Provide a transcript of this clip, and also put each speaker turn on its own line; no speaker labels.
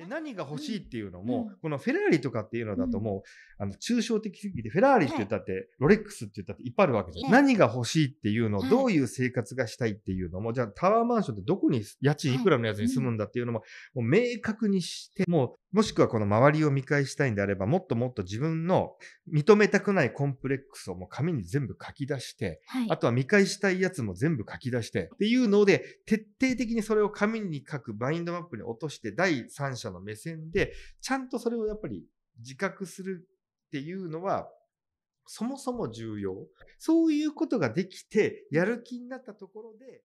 で何が欲しいっていうのも、うん、このフェラーリとかっていうのだともう、うん、あの抽象的すぎてフェラーリって言ったって、はい、ロレックスって言ったっていっぱいあるわけじゃん、い、何が欲しいっていうの、どういう生活がしたいっていうのも、はい、じゃあタワーマンションってどこに家賃いくらのやつに住むんだっていうのも,、もう明確にしてもうもしくはこの周りを見返したいんであればもっともっと自分の認めたくないコンプレックスをもう紙に全部書き出して、あとは見返したいやつも全部書き出してっていうので徹底的にそれを紙に書くバインドマップに落として第三者の目線で、ちゃんとそれをやっぱり自覚するっていうのは、
そもそも重要。そういうことができて、やる気になったところで、